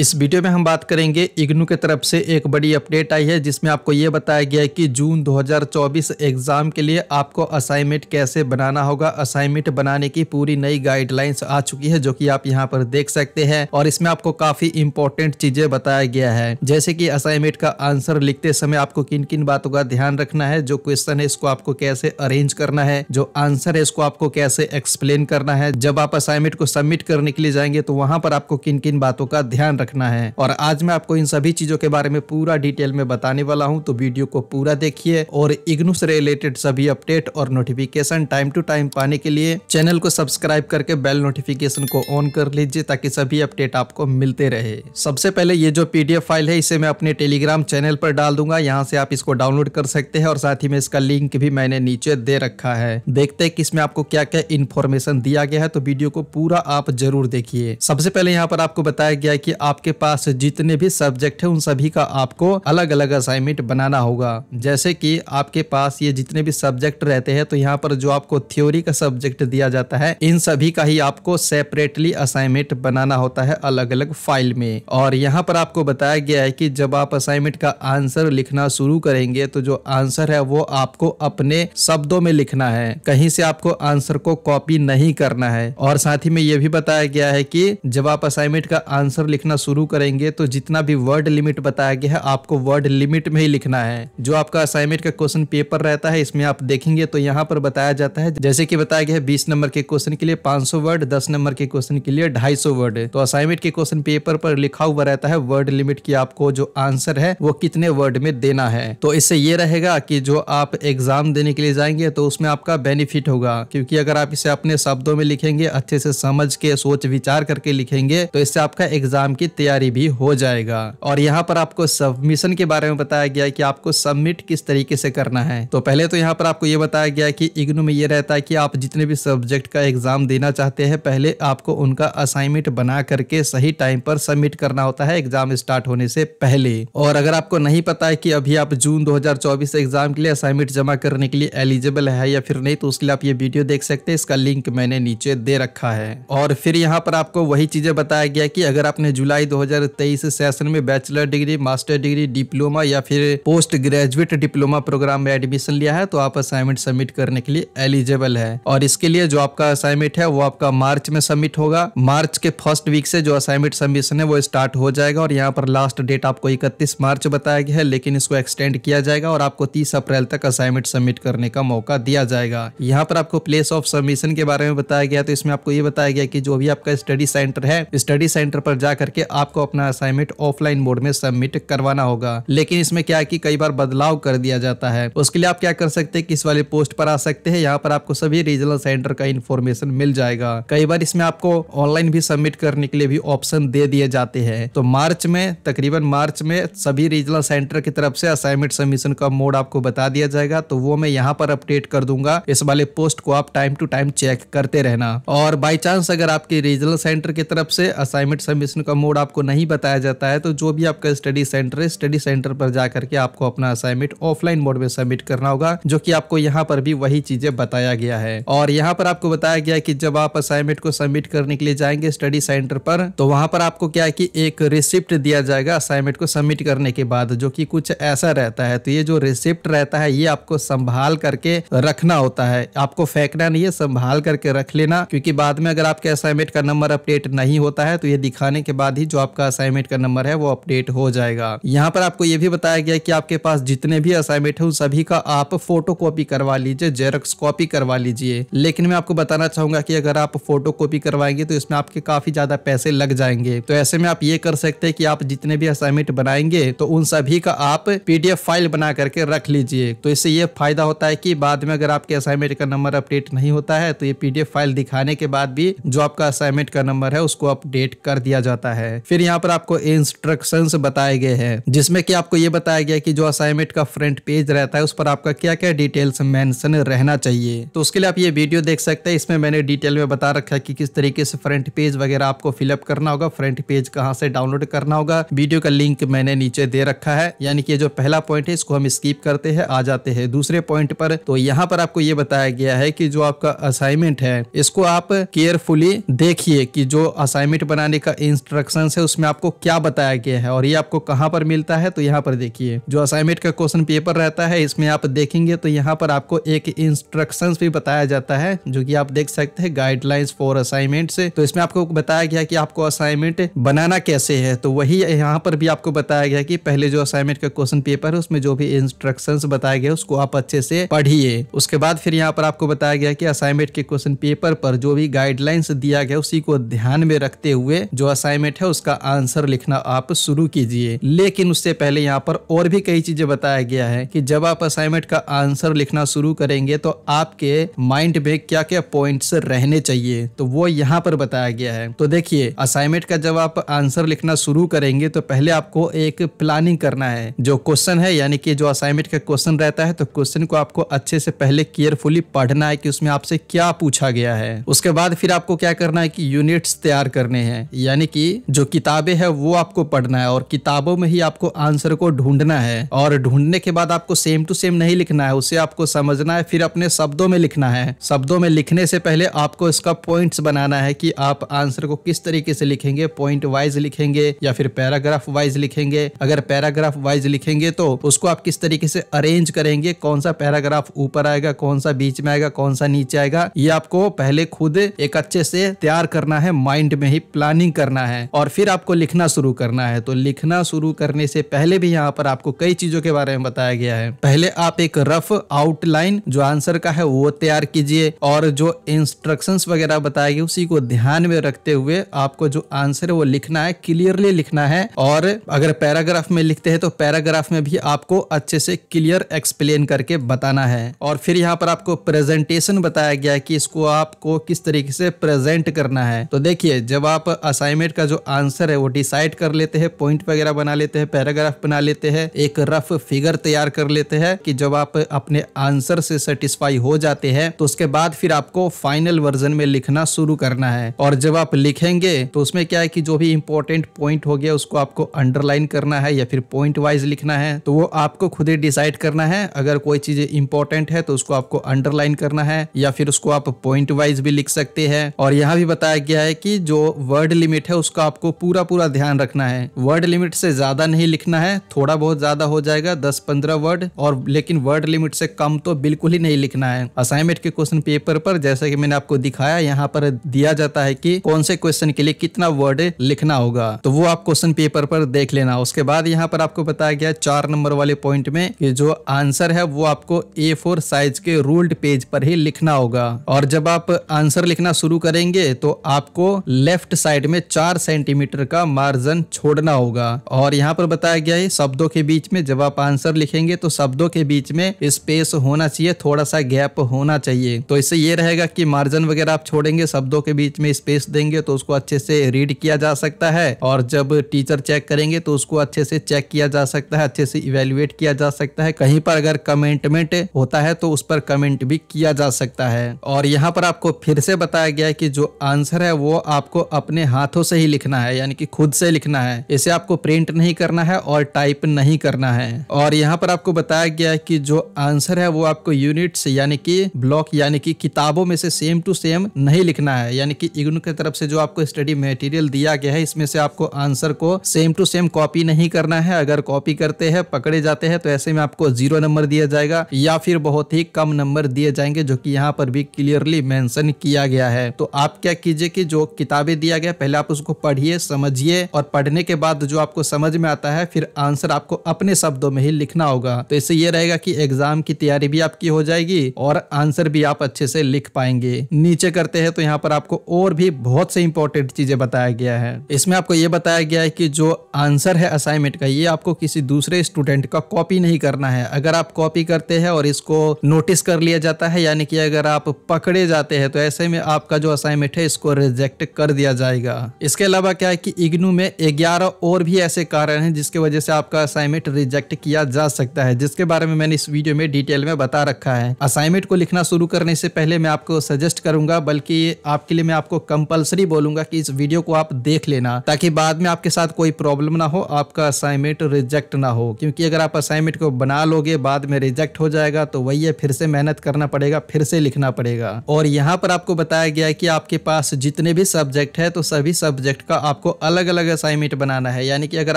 इस वीडियो में हम बात करेंगे इग्नू के तरफ से एक बड़ी अपडेट आई है जिसमें आपको ये बताया गया है कि जून 2024 एग्ज़ाम के लिए आपको असाइनमेंट कैसे बनाना होगा असाइनमेंट बनाने की पूरी नई गाइडलाइंस आ चुकी है जो कि आप यहां पर देख सकते हैं और इसमें आपको काफ़ी इंपॉर्टेंट चीज़ें बताया गया है जैसे कि असाइनमेंट का आंसर लिखते समय आपको किन किन बातों का ध्यान रखना है जो क्वेश्चन है इसको आपको कैसे अरेंज करना है जो आंसर है इसको आपको कैसे एक्सप्लेन करना है जब आप असाइनमेंट को सबमिट करने के लिए जाएंगे तो वहाँ पर आपको किन किन बातों का ध्यान रखना है और आज मैं आपको इन सभी चीजों के बारे में पूरा डिटेल में बताने वाला हूँ तो वीडियो को पूरा देखिए और इग्नू से रिलेटेड सभी अपडेट और नोटिफिकेशन टाइम टू टाइम पाने के लिए चैनल को सब्सक्राइब करके बेल नोटिफिकेशन को ऑन कर लीजिए ताकि सभी अपडेट आपको मिलते रहे सबसे पहले ये जो पीडीएफ फाइल है इसे मैं अपने टेलीग्राम चैनल पर डाल दूंगा यहाँ से आप इसको डाउनलोड कर सकते हैं और साथ ही में इसका लिंक भी मैंने नीचे दे रखा है देखते हैं कि इसमें आपको क्या क्या इन्फॉर्मेशन दिया गया है तो वीडियो को पूरा आप जरूर देखिए सबसे पहले यहाँ पर आपको बताया गया है कि आप आपके पास जितने भी सब्जेक्ट है उन सभी का आपको अलग अलग असाइनमेंट बनाना होगा जैसे कि आपके पास ये जितने भी सब्जेक्ट रहते हैं तो यहाँ पर जो आपको थ्योरी का सब्जेक्ट दिया जाता है इन सभी का ही आपको सेपरेटली असाइनमेंट बनाना होता है अलग अलग फाइल में और यहाँ पर आपको बताया गया है की जब आप असाइनमेंट का आंसर लिखना शुरू करेंगे तो जो आंसर है वो आपको अपने शब्दों में लिखना है कहीं से आपको आंसर को कॉपी नहीं करना है और साथ ही में ये भी बताया गया है कि जब आप असाइनमेंट का आंसर लिखना शुरू करेंगे तो जितना भी वर्ड लिमिट बताया गया है आपको वर्ड लिमिट में ही लिखना है जो आपका असाइनमेंट का क्वेश्चन पेपर रहता है इसमें आप देखेंगे तो यहाँ पर बताया जाता है जैसे कि बताया गया है बीस नंबर के क्वेश्चन के लिए पांच वर्ड दस नंबर के क्वेश्चन के लिए ढाई वर्ड तो असाइनमेंट के क्वेश्चन पेपर पर लिखा हुआ रहता है वर्ड लिमिट की आपको जो आंसर है वो कितने वर्ड में देना है तो इससे ये रहेगा की जो आप एग्जाम देने के लिए जाएंगे तो उसमें आपका बेनिफिट होगा क्योंकि अगर आप इसे अपने शब्दों में लिखेंगे अच्छे से समझ के सोच विचार करके लिखेंगे तो इससे आपका एग्जाम की तैयारी भी हो जाएगा और यहाँ पर आपको सबमिशन के बारे में बताया गया कि आपको सबमिट किस तरीके से करना है तो पहले तो यहाँ पर आपको ये बताया गया कि इग्नू में ये रहता है कि आप जितने भी सब्जेक्ट का एग्जाम देना चाहते हैं पहले आपको उनका असाइनमेंट बना करके सही टाइम पर सबमिट करना होता है एग्जाम स्टार्ट होने से पहले और अगर आपको नहीं पता है कि अभी आप जून 2024 एग्जाम के लिए असाइनमेंट जमा करने के लिए एलिजिबल है या फिर नहीं तो उसके लिए आप ये वीडियो देख सकते हैं इसका लिंक मैंने नीचे दे रखा है और फिर यहाँ पर आपको वही चीजें बताया गया कि अगर आपने जुलाई जुलाई 2023 सेशन में bachelor degree master degree diploma या फिर पोस्ट ग्रेजुएट डिप्लोमा प्रोग्राम में एडमिशन लिया है तो आप असाइनमेंट सबमिट करने के लिए एलिजिबल है और इसके लिए जो आपका असाइनमेंट है वो आपका मार्च में सबमिट होगा मार्च के फर्स्ट वीक से जो असाइनमेंट सबमिशन है वो स्टार्ट हो जाएगा और यहाँ पर लास्ट डेट आपको इकतीस मार्च बताया गया है लेकिन इसको एक्सटेंड किया जाएगा और आपको तीस अप्रैल तक असाइनमेंट सबमिट करने का मौका दिया जाएगा यहाँ पर आपको प्लेस ऑफ सबमिशन के बारे में बताया गया तो इसमें आपको ये बताया गया कि जो भी आपका स्टडी सेंटर है स्टडी सेंटर पर जाकर के आपको अपना असाइनमेंट ऑफलाइन मोड में सबमिट करवाना होगा लेकिन इसमें क्या है कि कई बार बदलाव कर दिया जाता है उसके लिए आप क्या कर सकते हैं किस वाले पोस्ट पर आ सकते हैं यहाँ पर आपको सभी रीजनल सेंटर का इन्फॉर्मेशन मिल जाएगा कई बार इसमें आपको ऑनलाइन भी सबमिट करने के लिए भी ऑप्शन दे दिए जाते हैं तो मार्च में तकरीबन मार्च में सभी रीजनल सेंटर की तरफ से असाइनमेंट सबमिशन का मोड आपको बता दिया जाएगा तो वो मैं यहाँ पर अपडेट कर दूंगा इस वाले पोस्ट को आप टाइम टू टाइम चेक करते रहना और बाई चांस अगर आपके रीजनल सेंटर की तरफ से असाइनमेंट सबमिशन का मोड आपको नहीं बताया जाता है तो जो भी आपका स्टडी सेंटर है स्टडी सेंटर पर जा करके आपको अपना असाइनमेंट ऑफलाइन मोड में सबमिट करना होगा जो कि आपको यहाँ पर भी वही चीजें बताया गया है और यहाँ पर आपको बताया गया कि जब आप असाइनमेंट को सबमिट करने के लिए जाएंगे स्टडी सेंटर पर तो वहां पर आपको क्या है कि एक रिसिप्ट दिया जाएगा असाइनमेंट को सबमिट करने के बाद जो कि कुछ ऐसा रहता है तो ये जो रिसिप्ट रहता है ये आपको संभाल करके रखना होता है आपको फेंकना नहीं है संभाल करके रख लेना क्योंकि बाद में अगर आपके असाइनमेंट का नंबर अपडेट नहीं होता है तो ये दिखाने के बाद ही जो आपका असाइनमेंट का नंबर है वो अपडेट हो जाएगा यहाँ पर आपको ये भी बताया गया कि आपके पास जितने भी असाइनमेंट है उन सभी का आप फोटो कॉपी करवा लीजिए जेरोक्स कॉपी करवा लीजिए लेकिन मैं आपको बताना चाहूंगा कि अगर आप फोटो कॉपी करवाएंगे तो इसमें आपके काफी ज्यादा पैसे लग जाएंगे तो ऐसे में आप ये कर सकते हैं कि आप जितने भी असाइनमेंट बनाएंगे तो उन सभी का आप पीडीएफ फाइल बना करके रख लीजिए तो इससे ये फायदा होता है कि बाद में अगर आपके असाइनमेंट का नंबर अपडेट नहीं होता है तो ये पीडीएफ फाइल दिखाने के बाद भी जो आपका असाइनमेंट का नंबर है उसको अपडेट कर दिया जाता है है फिर यहाँ पर आपको इंस्ट्रक्शन बताए गए हैं जिसमें कि आपको ये बताया गया कि जो असाइनमेंट का फ्रंट पेज रहता है उस पर आपका क्या क्या डिटेल्स मेंशन रहना चाहिए तो उसके लिए आप ये वीडियो देख सकते हैं इसमें मैंने डिटेल में बता रखा है कि किस तरीके से फ्रंट पेज वगैरह आपको फिलअप करना होगा फ्रंट पेज कहाँ से डाउनलोड करना होगा वीडियो का लिंक मैंने नीचे दे रखा है यानी कि जो पहला पॉइंट है इसको हम स्कीप करते हैं आ जाते हैं दूसरे पॉइंट पर तो यहाँ पर आपको ये बताया गया है कि जो आपका असाइनमेंट है इसको आप केयरफुली देखिए कि जो असाइनमेंट बनाने का इंस्ट्रक्शन क्वेश्चन है उसमें आपको क्या बताया गया है और ये आपको कहाँ पर मिलता है तो यहाँ पर देखिए जो असाइनमेंट का क्वेश्चन पेपर रहता है इसमें आप देखेंगे तो यहाँ पर आपको एक इंस्ट्रक्शन भी बताया जाता है जो की आप देख सकते हैं गाइडलाइंस फॉर असाइनमेंट तो इसमें आपको बताया गया कि आपको असाइनमेंट बनाना कैसे है तो वही यहाँ पर भी आपको बताया गया कि पहले जो असाइनमेंट का क्वेश्चन पेपर है उसमें जो भी इंस्ट्रक्शन बताया गया उसको आप अच्छे से पढ़िए उसके बाद फिर यहाँ पर आपको बताया गया कि असाइनमेंट के क्वेश्चन पेपर पर जो भी गाइडलाइंस दिया गया उसी को ध्यान में रखते हुए जो असाइनमेंट है उसका आंसर लिखना आप शुरू कीजिए लेकिन उससे पहले यहाँ पर और भी कई चीजें बताया गया है कि जब आप असाइनमेंट का आंसर लिखना शुरू करेंगे तो आपके माइंड में क्या क्या पॉइंट रहने चाहिए तो वो यहाँ पर बताया गया है तो देखिए असाइनमेंट का जब आप आंसर लिखना शुरू करेंगे तो पहले आपको एक प्लानिंग करना है जो क्वेश्चन है यानी कि जो असाइनमेंट का क्वेश्चन रहता है तो क्वेश्चन को आपको अच्छे से पहले केयरफुली पढ़ना है कि उसमें आपसे क्या पूछा गया है उसके बाद फिर आपको क्या करना है कि यूनिट्स तैयार करने हैं यानी कि जो जो किताबें हैं वो आपको पढ़ना है और किताबों में ही आपको आंसर को ढूंढना है और ढूंढने के बाद आपको सेम टू सेम नहीं लिखना है उसे आपको समझना है फिर अपने शब्दों में लिखना है शब्दों में लिखने से पहले आपको इसका पॉइंट्स बनाना है कि आप आंसर को किस तरीके से लिखेंगे पॉइंट वाइज लिखेंगे या फिर पैराग्राफ वाइज लिखेंगे अगर पैराग्राफ वाइज लिखेंगे तो उसको आप किस तरीके से अरेंज करेंगे कौन सा पैराग्राफ ऊपर आएगा कौन सा बीच में आएगा कौन सा नीचे आएगा ये आपको पहले खुद एक अच्छे से तैयार करना है माइंड में ही प्लानिंग करना है और फिर आपको लिखना शुरू करना है तो लिखना शुरू करने से पहले भी यहाँ पर आपको कई चीजों के बारे में बताया गया है पहले आप एक रफ आउटलाइन जो आंसर का है वो तैयार कीजिए और जो इंस्ट्रक्शन वगैरह गया उसी को ध्यान में रखते हुए आपको जो आंसर है वो लिखना है क्लियरली लिखना है और अगर पैराग्राफ में लिखते हैं तो पैराग्राफ में भी आपको अच्छे से क्लियर एक्सप्लेन करके बताना है और फिर यहाँ पर आपको प्रेजेंटेशन बताया गया है कि इसको आपको किस तरीके से प्रेजेंट करना है तो देखिए जब आप असाइनमेंट का जो आंसर आंसर है वो डिसाइड कर लेते हैं पॉइंट वगैरह बना लेते हैं पैराग्राफ बना लेते हैं एक रफ फिगर तैयार कर लेते हैं कि जब आप अपने आंसर से सेटिस्फाई हो जाते हैं तो उसके बाद फिर आपको फाइनल वर्जन में लिखना शुरू करना है और जब आप लिखेंगे तो उसमें क्या है कि जो भी इंपॉर्टेंट पॉइंट हो गया उसको आपको अंडरलाइन करना है या फिर पॉइंट वाइज लिखना है तो वो आपको खुद ही डिसाइड करना है अगर कोई चीज इंपॉर्टेंट है तो उसको आपको अंडरलाइन करना है या फिर उसको आप पॉइंट वाइज भी लिख सकते हैं और यहाँ भी बताया गया है कि जो वर्ड लिमिट है उसको आपको पूरा पूरा ध्यान रखना है वर्ड लिमिट से ज्यादा नहीं लिखना है थोड़ा बहुत ज्यादा हो जाएगा दस पंद्रह वर्ड और लेकिन वर्ड लिमिट से कम तो बिल्कुल ही नहीं लिखना है असाइनमेंट के क्वेश्चन पेपर पर जैसा की मैंने आपको दिखाया यहाँ पर दिया जाता है की कौन से क्वेश्चन के लिए कितना वर्ड लिखना होगा तो वो आप क्वेश्चन पेपर पर देख लेना उसके बाद यहाँ पर आपको बताया गया चार नंबर वाले पॉइंट में कि जो आंसर है वो आपको ए फोर साइज के रूल्ड पेज पर ही लिखना होगा और जब आप आंसर लिखना शुरू करेंगे तो आपको लेफ्ट साइड में चार सेंटीमीटर सेंटीमीटर का मार्जन छोड़ना होगा और यहाँ पर बताया गया है शब्दों के बीच में जब आप आंसर लिखेंगे तो शब्दों के बीच में स्पेस होना चाहिए थोड़ा सा गैप होना चाहिए तो इससे ये रहेगा कि मार्जिन वगैरह आप छोड़ेंगे शब्दों के बीच में स्पेस देंगे तो उसको अच्छे से रीड किया जा सकता है और जब टीचर चेक करेंगे तो उसको अच्छे से चेक किया जा सकता है अच्छे से इवेल्युएट किया जा सकता है कहीं पर अगर कमेंटमेंट होता है तो उस पर कमेंट भी किया जा सकता है और यहाँ पर आपको फिर से बताया गया है कि जो आंसर है वो आपको अपने हाथों से ही लिखना है यानी कि खुद से लिखना है इसे आपको प्रिंट नहीं करना है और टाइप नहीं करना है और यहाँ पर आपको बताया गया है कि जो आंसर है वो आपको यूनिट्स यानी कि ब्लॉक यानी कि किताबों में से सेम टू सेम नहीं लिखना है यानी कि इग्नू की तरफ से जो आपको स्टडी मटेरियल दिया गया है इसमें से आपको आंसर को सेम टू सेम कॉपी नहीं करना है अगर कॉपी करते हैं पकड़े जाते हैं तो ऐसे में आपको जीरो नंबर दिया जाएगा या फिर बहुत ही कम नंबर दिए जाएंगे जो कि यहाँ पर भी क्लियरली मेंशन किया गया है तो आप क्या कीजिए कि जो किताबें दिया गया पहले आप उसको पढ़िए पढ़िए समझिए और पढ़ने के बाद जो आपको समझ में आता है फिर आंसर आपको अपने शब्दों में ही लिखना होगा तो इससे ये रहेगा कि एग्जाम की तैयारी भी आपकी हो जाएगी और आंसर भी आप अच्छे से लिख पाएंगे नीचे करते हैं तो यहाँ पर आपको और भी बहुत से इंपॉर्टेंट चीजें बताया गया है इसमें आपको ये बताया गया है कि जो आंसर है असाइनमेंट का ये आपको किसी दूसरे स्टूडेंट का कॉपी नहीं करना है अगर आप कॉपी करते हैं और इसको नोटिस कर लिया जाता है यानी कि अगर आप पकड़े जाते हैं तो ऐसे में आपका जो असाइनमेंट है इसको रिजेक्ट कर दिया जाएगा इसके अलावा क्या है कि इग्नू में ग्यारह और भी ऐसे कारण हैं जिसके वजह से आपका असाइनमेंट रिजेक्ट किया जा सकता है जिसके बारे में मैंने इस वीडियो में डिटेल में बता रखा है असाइनमेंट को लिखना शुरू करने से पहले मैं आपको सजेस्ट करूंगा बल्कि आपके लिए मैं आपको कंपल्सरी बोलूंगा कि इस वीडियो को आप देख लेना ताकि बाद में आपके साथ कोई प्रॉब्लम ना हो आपका असाइनमेंट रिजेक्ट ना हो क्योंकि अगर आप असाइनमेंट को बना लोगे बाद में रिजेक्ट हो जाएगा तो वही है फिर से मेहनत करना पड़ेगा फिर से लिखना पड़ेगा और यहाँ पर आपको बताया गया है कि आपके पास जितने भी सब्जेक्ट है तो सभी सब्जेक्ट का आपको अलग अलग असाइनमेंट बनाना है यानी कि अगर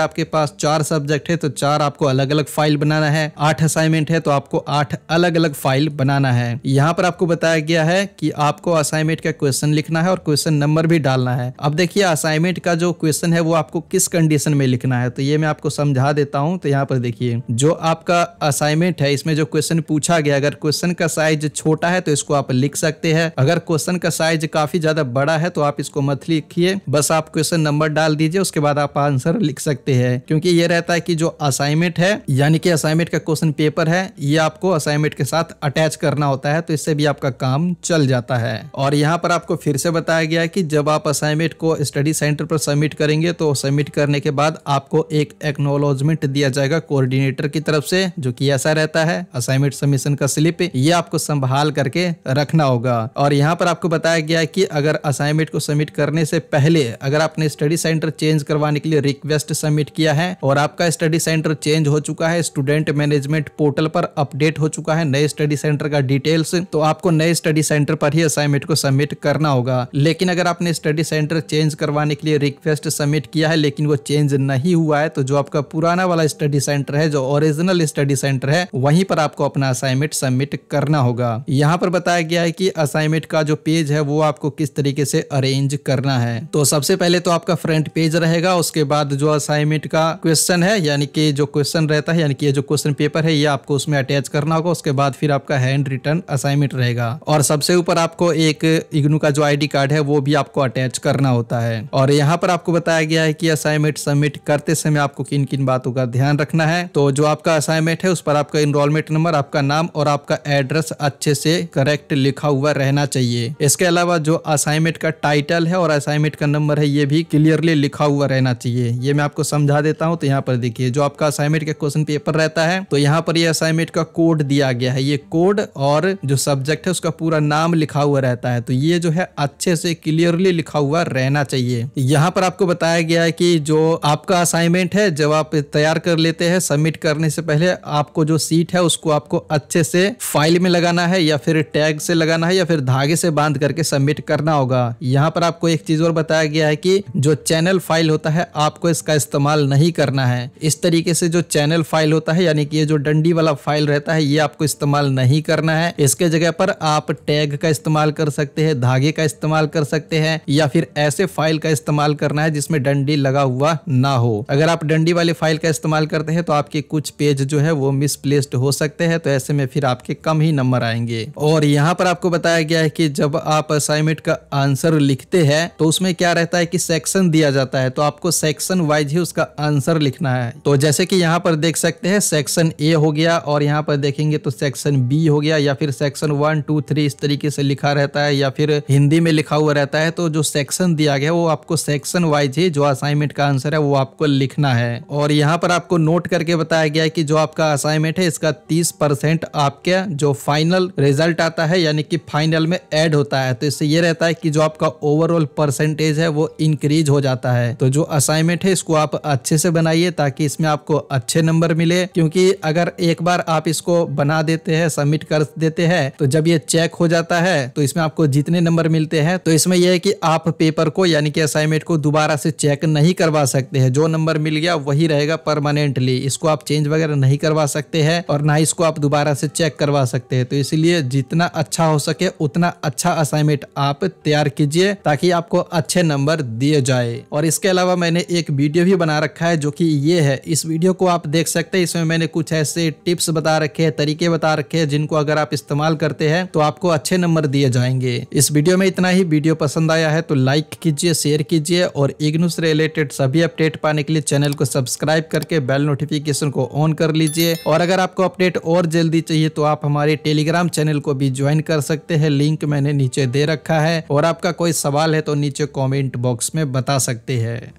आपके पास चार सब्जेक्ट है तो चार आपको अलग अलग फाइल बनाना है आठ असाइनमेंट है तो आपको आठ अलग अलग फाइल बनाना है यहाँ पर आपको बताया गया है कि आपको असाइनमेंट का क्वेश्चन लिखना है और क्वेश्चन नंबर भी डालना है अब देखिए असाइनमेंट का जो क्वेश्चन है वो आपको किस कंडीशन में लिखना है तो ये मैं आपको समझा देता हूँ तो यहाँ पर देखिए जो आपका असाइनमेंट है इसमें जो क्वेश्चन पूछा गया अगर क्वेश्चन का साइज छोटा है तो इसको आप लिख सकते हैं अगर क्वेश्चन का साइज काफी ज्यादा बड़ा है तो आप इसको मत लिखिए बस आप क्वेश्चन नंबर डाल दीजिए उसके बाद आप आंसर लिख सकते हैं क्योंकि ये रहता है कि जो असाइनमेंट है यानी कि असाइनमेंट का क्वेश्चन पेपर है ये आपको असाइनमेंट के साथ अटैच करना होता है तो इससे भी आपका काम चल जाता है और यहाँ पर आपको फिर से बताया गया है कि जब आप असाइनमेंट को स्टडी सेंटर पर सबमिट करेंगे तो सबमिट करने के बाद आपको एक एक्नोलॉजमेंट दिया जाएगा कोऑर्डिनेटर की तरफ से जो कि ऐसा रहता है असाइनमेंट सबमिशन का स्लिप ये आपको संभाल करके रखना होगा और यहाँ पर आपको बताया गया है कि अगर असाइनमेंट को सबमिट करने से पहले अगर आपने स्टडी सेंटर चेंज करवाने के लिए रिक्वेस्ट सबमिट किया है और आपका स्टडी सेंटर चेंज हो चुका है स्टूडेंट मैनेजमेंट पोर्टल पर अपडेट हो चुका है नए स्टडी सेंटर का डिटेल्स तो आपको नए स्टडी सेंटर पर ही असाइनमेंट को सबमिट करना होगा लेकिन अगर आपने स्टडी सेंटर चेंज करवाने के लिए रिक्वेस्ट सबमिट किया है लेकिन वो चेंज नहीं हुआ है तो जो आपका पुराना वाला स्टडी सेंटर है जो ओरिजिनल स्टडी सेंटर है वहीं पर आपको अपना असाइनमेंट सबमिट करना होगा यहाँ पर बताया गया है कि असाइनमेंट का जो पेज है वो आपको किस तरीके से अरेंज करना है तो सबसे पहले तो आप आपका फ्रंट पेज रहेगा उसके बाद जो असाइनमेंट का क्वेश्चन है यानी कि जो क्वेश्चन रहता है यानी कि ये जो क्वेश्चन पेपर है ये आपको उसमें अटैच करना होगा उसके बाद फिर आपका हैंड रिटर्न असाइनमेंट रहेगा और सबसे ऊपर आपको एक इग्नू का जो आईडी कार्ड है वो भी आपको अटैच करना होता है और यहाँ पर आपको बताया गया है कि असाइनमेंट सबमिट करते समय आपको किन किन बातों का ध्यान रखना है तो जो आपका असाइनमेंट है उस पर आपका इनरोलमेंट नंबर आपका नाम और आपका एड्रेस अच्छे से करेक्ट लिखा हुआ रहना चाहिए इसके अलावा जो असाइनमेंट का टाइटल है और असाइनमेंट का नंबर है ये भी क्लियरली लिखा हुआ रहना चाहिए ये मैं आपको समझा देता हूँ तो यहाँ पर देखिए जो आपका असाइनमेंट का क्वेश्चन पेपर रहता है तो यहाँ पर ये असाइनमेंट का कोड दिया गया है ये कोड और जो सब्जेक्ट है उसका पूरा नाम लिखा हुआ रहता है तो ये जो है अच्छे से क्लियरली लिखा हुआ रहना चाहिए यहाँ पर आपको बताया गया है कि जो आपका असाइनमेंट है जब आप तैयार कर लेते हैं सबमिट करने से पहले आपको जो सीट है उसको आपको अच्छे से फाइल में लगाना है या फिर टैग से लगाना है या फिर धागे से बांध करके सबमिट करना होगा यहाँ पर आपको एक चीज और बताया गया है कि जो चैनल फाइल होता है आपको इसका इस्तेमाल नहीं करना है इस तरीके से जो चैनल फाइल होता है यानी कि ये जो डंडी वाला फाइल रहता है ये आपको इस्तेमाल नहीं करना है इसके जगह पर आप टैग का इस्तेमाल कर सकते हैं धागे का इस्तेमाल कर सकते हैं या फिर ऐसे फाइल का इस्तेमाल करना है जिसमें डंडी लगा हुआ ना हो अगर आप डंडी वाले फाइल का इस्तेमाल करते हैं तो आपके कुछ पेज जो है वो मिसप्लेस्ड हो सकते हैं तो ऐसे में फिर आपके कम ही नंबर आएंगे और यहाँ पर आपको बताया गया है कि जब आप असाइनमेंट का आंसर लिखते हैं तो उसमें क्या रहता है कि सेक्स सेक्शन दिया जाता है तो आपको सेक्शन वाइज ही उसका आंसर लिखना है तो जैसे कि यहाँ पर देख सकते हैं सेक्शन ए हो गया और यहाँ पर देखेंगे तो सेक्शन बी हो गया या फिर सेक्शन वन टू थ्री इस तरीके से लिखा रहता है या फिर हिंदी में लिखा हुआ रहता है तो जो सेक्शन दिया गया वो आपको सेक्शन वाइज ही जो असाइनमेंट का आंसर है वो आपको लिखना है और यहाँ पर आपको नोट करके बताया गया है कि जो आपका असाइनमेंट है इसका तीस परसेंट आपके जो फाइनल रिजल्ट आता है यानी कि फाइनल में एड होता है तो इससे ये रहता है कि जो आपका ओवरऑल परसेंटेज है वो इंक्रीज सीरीज हो जाता है तो जो असाइनमेंट है इसको आप अच्छे से बनाइए ताकि इसमें आपको अच्छे नंबर मिले क्योंकि अगर एक बार आप इसको बना देते हैं सबमिट कर देते हैं तो जब ये चेक हो जाता है तो इसमें आपको जितने नंबर मिलते हैं तो इसमें यह है कि आप पेपर को यानी कि असाइनमेंट को दोबारा से चेक नहीं करवा सकते हैं जो नंबर मिल गया वही रहेगा परमानेंटली इसको आप चेंज वगैरह नहीं करवा सकते हैं और ना इसको आप दोबारा से चेक करवा सकते हैं तो इसलिए जितना अच्छा हो सके उतना अच्छा असाइनमेंट आप तैयार कीजिए ताकि आपको अच्छे नंबर दिए जाए और इसके अलावा मैंने एक वीडियो भी बना रखा है जो कि ये है इस वीडियो को आप देख सकते हैं इसमें मैंने कुछ ऐसे टिप्स बता रखे हैं तरीके बता रखे हैं जिनको अगर आप इस्तेमाल करते हैं तो आपको अच्छे नंबर दिए जाएंगे इस वीडियो में इतना ही वीडियो पसंद आया है तो लाइक कीजिए शेयर कीजिए और इग्नू से रिलेटेड सभी अपडेट पाने के लिए चैनल को सब्सक्राइब करके बेल नोटिफिकेशन को ऑन कर लीजिए और अगर आपको अपडेट और जल्दी चाहिए तो आप हमारे टेलीग्राम चैनल को भी ज्वाइन कर सकते हैं लिंक मैंने नीचे दे रखा है और आपका कोई सवाल है तो नीचे कॉमेंट बॉक्स में बता सकते हैं